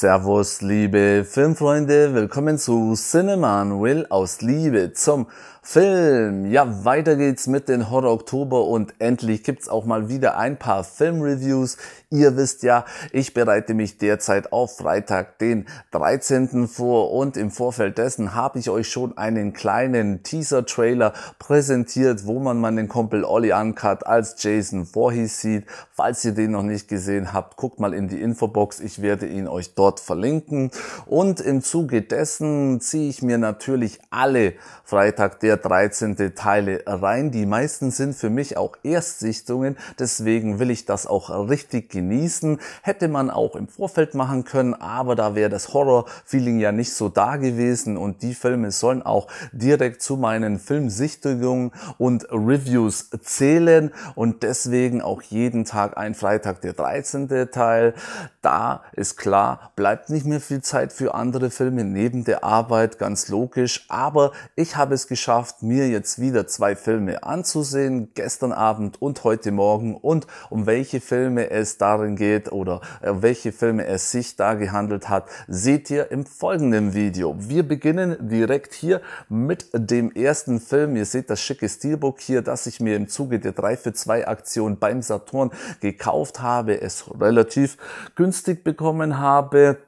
Servus, liebe Filmfreunde, willkommen zu Cinema Will aus Liebe zum Film. Ja, weiter geht's mit den Horror Oktober und endlich gibt's auch mal wieder ein paar Filmreviews. Ihr wisst ja, ich bereite mich derzeit auf Freitag, den 13. vor und im Vorfeld dessen habe ich euch schon einen kleinen Teaser-Trailer präsentiert, wo man meinen Kumpel Olli Uncut als Jason Voorhees sieht. Falls ihr den noch nicht gesehen habt, guckt mal in die Infobox. Ich werde ihn euch dort verlinken. Und im Zuge dessen ziehe ich mir natürlich alle Freitag der 13. Teile rein. Die meisten sind für mich auch Erstsichtungen, deswegen will ich das auch richtig genießen. Hätte man auch im Vorfeld machen können, aber da wäre das Horror-Feeling ja nicht so da gewesen und die Filme sollen auch direkt zu meinen Filmsichtungen und Reviews zählen und deswegen auch jeden Tag ein Freitag der 13. Teil. Da ist klar, bleibt nicht mehr viel Zeit für andere Filme neben der Arbeit, ganz logisch, aber ich habe es geschafft, geschafft, mir jetzt wieder zwei Filme anzusehen, gestern Abend und heute Morgen und um welche Filme es darin geht oder um äh, welche Filme es sich da gehandelt hat, seht ihr im folgenden Video. Wir beginnen direkt hier mit dem ersten Film. Ihr seht das schicke Steelbook hier, das ich mir im Zuge der 3 für 2 Aktion beim Saturn gekauft habe, es relativ günstig bekommen habe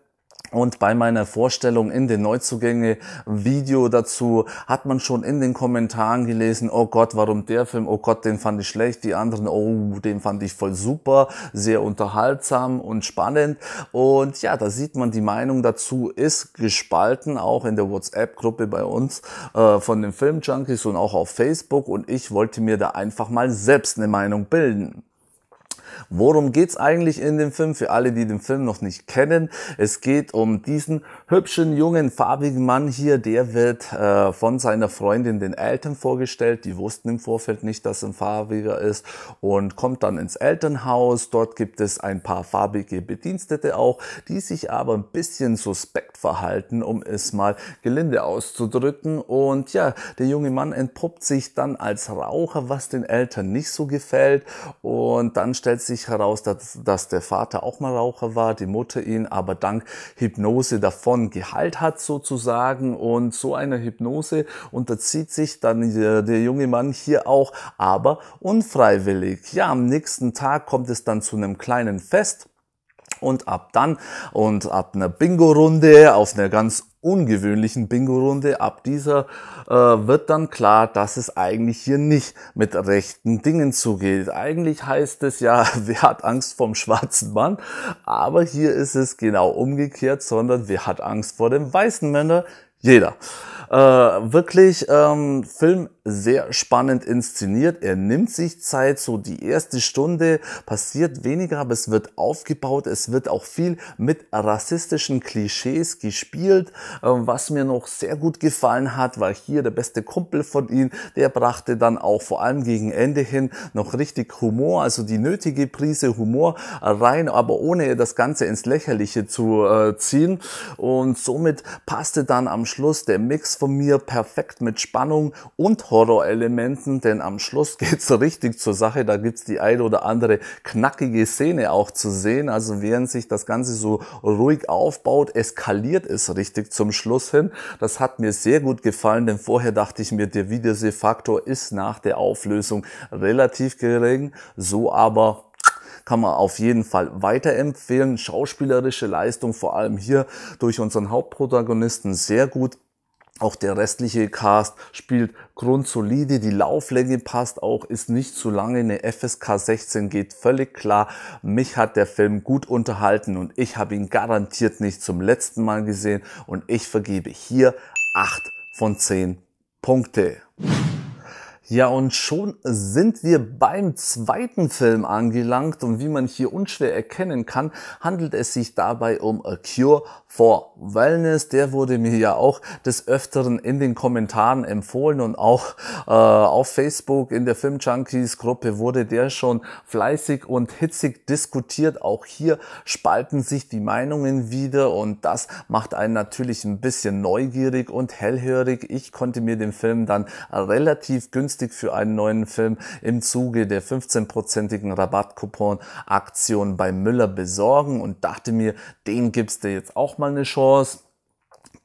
und bei meiner Vorstellung in den Neuzugänge-Video dazu hat man schon in den Kommentaren gelesen, oh Gott, warum der Film, oh Gott, den fand ich schlecht, die anderen, oh, den fand ich voll super, sehr unterhaltsam und spannend. Und ja, da sieht man, die Meinung dazu ist gespalten, auch in der WhatsApp-Gruppe bei uns äh, von den Filmjunkies und auch auf Facebook. Und ich wollte mir da einfach mal selbst eine Meinung bilden. Worum geht's eigentlich in dem Film? Für alle, die den Film noch nicht kennen, es geht um diesen hübschen, jungen, farbigen Mann hier, der wird äh, von seiner Freundin den Eltern vorgestellt. Die wussten im Vorfeld nicht, dass er ein farbiger ist und kommt dann ins Elternhaus. Dort gibt es ein paar farbige Bedienstete auch, die sich aber ein bisschen suspekt verhalten, um es mal gelinde auszudrücken. Und ja, der junge Mann entpuppt sich dann als Raucher, was den Eltern nicht so gefällt. Und dann stellt sich sich heraus, dass, dass der Vater auch mal Raucher war, die Mutter ihn aber dank Hypnose davon geheilt hat sozusagen. Und so eine Hypnose unterzieht sich dann der, der junge Mann hier auch, aber unfreiwillig. Ja, am nächsten Tag kommt es dann zu einem kleinen Fest. Und ab dann und ab einer Bingo-Runde auf einer ganz ungewöhnlichen Bingo-Runde ab dieser äh, wird dann klar, dass es eigentlich hier nicht mit rechten Dingen zugeht. Eigentlich heißt es ja, wer hat Angst vom schwarzen Mann? Aber hier ist es genau umgekehrt, sondern wer hat Angst vor dem weißen Männer? Jeder. Äh, wirklich ähm, Film sehr spannend inszeniert. Er nimmt sich Zeit, so die erste Stunde passiert weniger, aber es wird aufgebaut. Es wird auch viel mit rassistischen Klischees gespielt, äh, was mir noch sehr gut gefallen hat, weil hier der beste Kumpel von ihm, der brachte dann auch vor allem gegen Ende hin noch richtig Humor, also die nötige Prise Humor rein, aber ohne das Ganze ins Lächerliche zu äh, ziehen. Und somit passte dann am Schluss der Mix von mir perfekt mit Spannung und Horrorelementen, denn am Schluss geht's richtig zur Sache. Da gibt's die eine oder andere knackige Szene auch zu sehen. Also während sich das Ganze so ruhig aufbaut, eskaliert es richtig zum Schluss hin. Das hat mir sehr gut gefallen, denn vorher dachte ich mir, der Wiedersehfaktor ist nach der Auflösung relativ gering. So aber kann man auf jeden Fall weiterempfehlen. Schauspielerische Leistung vor allem hier durch unseren Hauptprotagonisten sehr gut auch der restliche Cast spielt grundsolide, die Lauflänge passt auch, ist nicht zu lange, eine FSK 16 geht völlig klar. Mich hat der Film gut unterhalten und ich habe ihn garantiert nicht zum letzten Mal gesehen und ich vergebe hier 8 von 10 Punkte. Ja, und schon sind wir beim zweiten Film angelangt und wie man hier unschwer erkennen kann, handelt es sich dabei um A Cure vor Wellness, der wurde mir ja auch des Öfteren in den Kommentaren empfohlen und auch äh, auf Facebook in der Film Junkies Gruppe wurde der schon fleißig und hitzig diskutiert. Auch hier spalten sich die Meinungen wieder und das macht einen natürlich ein bisschen neugierig und hellhörig. Ich konnte mir den Film dann relativ günstig für einen neuen Film im Zuge der 15-prozentigen Rabattcoupon-Aktion bei Müller besorgen und dachte mir, den gibst du jetzt auch mal eine Chance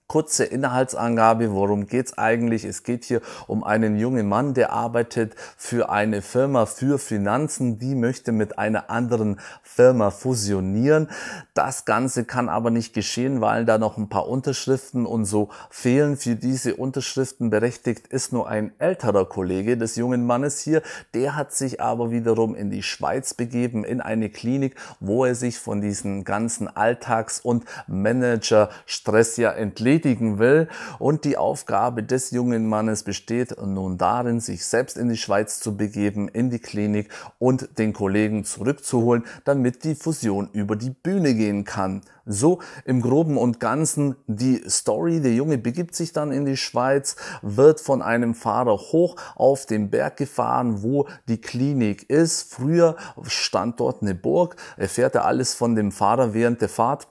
kurze Inhaltsangabe, worum geht's eigentlich? Es geht hier um einen jungen Mann, der arbeitet für eine Firma für Finanzen, die möchte mit einer anderen Firma fusionieren. Das Ganze kann aber nicht geschehen, weil da noch ein paar Unterschriften und so fehlen. Für diese Unterschriften berechtigt ist nur ein älterer Kollege des jungen Mannes hier. Der hat sich aber wiederum in die Schweiz begeben, in eine Klinik, wo er sich von diesen ganzen Alltags- und Manager-Stress ja entlegt erledigen will. Und die Aufgabe des jungen Mannes besteht nun darin, sich selbst in die Schweiz zu begeben, in die Klinik und den Kollegen zurückzuholen, damit die Fusion über die Bühne gehen kann. So im groben und ganzen die Story. Der Junge begibt sich dann in die Schweiz, wird von einem Fahrer hoch auf den Berg gefahren, wo die Klinik ist. Früher stand dort eine Burg, erfährt er alles von dem Fahrer während der Fahrt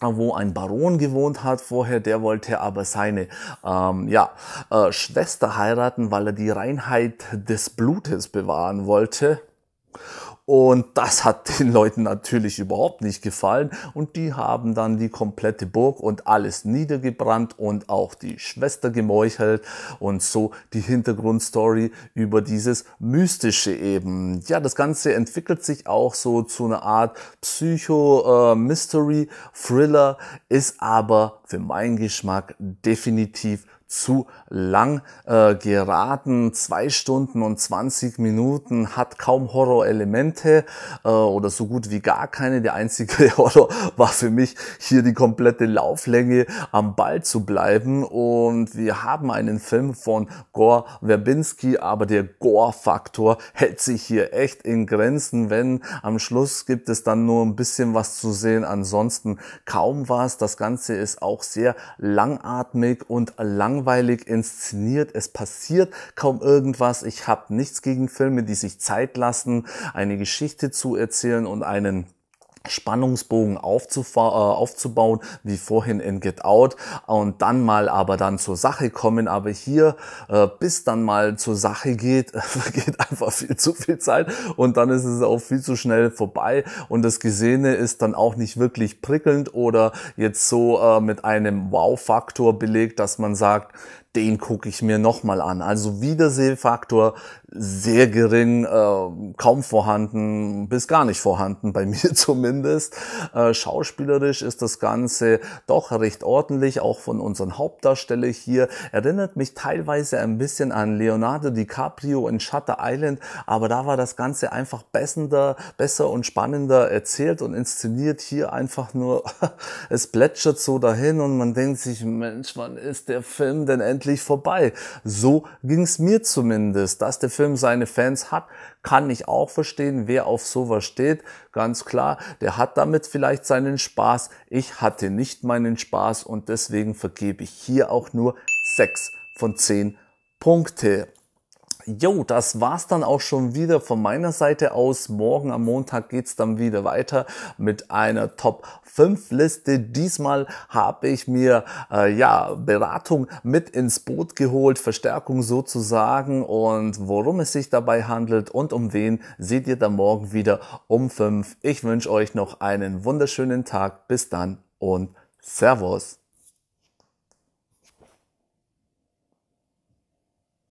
wo ein Baron gewohnt hat vorher, der wollte aber seine ähm, ja, äh, Schwester heiraten, weil er die Reinheit des Blutes bewahren wollte. Und das hat den Leuten natürlich überhaupt nicht gefallen. Und die haben dann die komplette Burg und alles niedergebrannt und auch die Schwester gemeuchelt. Und so die Hintergrundstory über dieses Mystische eben. Ja, das Ganze entwickelt sich auch so zu einer Art Psycho-Mystery-Thriller, äh, ist aber für meinen Geschmack definitiv zu lang äh, geraten. Zwei Stunden und 20 Minuten hat kaum Horror-Elemente äh, oder so gut wie gar keine. Der einzige Horror war für mich hier die komplette Lauflänge am Ball zu bleiben. Und wir haben einen Film von Gore Verbinski, aber der Gore-Faktor hält sich hier echt in Grenzen. Wenn am Schluss gibt es dann nur ein bisschen was zu sehen, ansonsten kaum was. Das Ganze ist auch sehr langatmig und lang langweilig inszeniert, es passiert kaum irgendwas. Ich habe nichts gegen Filme, die sich Zeit lassen, eine Geschichte zu erzählen und einen Spannungsbogen äh, aufzubauen, wie vorhin in Get Out und dann mal aber dann zur Sache kommen. Aber hier, äh, bis dann mal zur Sache geht, geht einfach viel zu viel Zeit und dann ist es auch viel zu schnell vorbei und das Gesehene ist dann auch nicht wirklich prickelnd oder jetzt so äh, mit einem Wow-Faktor belegt, dass man sagt, den gucke ich mir nochmal an. Also Wiedersehfaktor sehr gering, äh, kaum vorhanden, bis gar nicht vorhanden, bei mir zumindest. Äh, schauspielerisch ist das Ganze doch recht ordentlich, auch von unseren Hauptdarsteller hier. Erinnert mich teilweise ein bisschen an Leonardo DiCaprio in Shutter Island, aber da war das Ganze einfach bessender, besser und spannender erzählt und inszeniert. Hier einfach nur, es plätschert so dahin und man denkt sich, Mensch, wann ist der Film denn endlich vorbei? So ging's mir zumindest, dass der Film seine Fans hat, kann ich auch verstehen, wer auf sowas steht. Ganz klar, der hat damit vielleicht seinen Spaß. Ich hatte nicht meinen Spaß und deswegen vergebe ich hier auch nur 6 von 10 Punkte jo, das war's dann auch schon wieder von meiner Seite aus. Morgen am Montag geht's dann wieder weiter mit einer Top 5 Liste. Diesmal habe ich mir äh, ja Beratung mit ins Boot geholt, Verstärkung sozusagen und worum es sich dabei handelt und um wen seht ihr dann morgen wieder um 5. Ich wünsche euch noch einen wunderschönen Tag. Bis dann und Servus.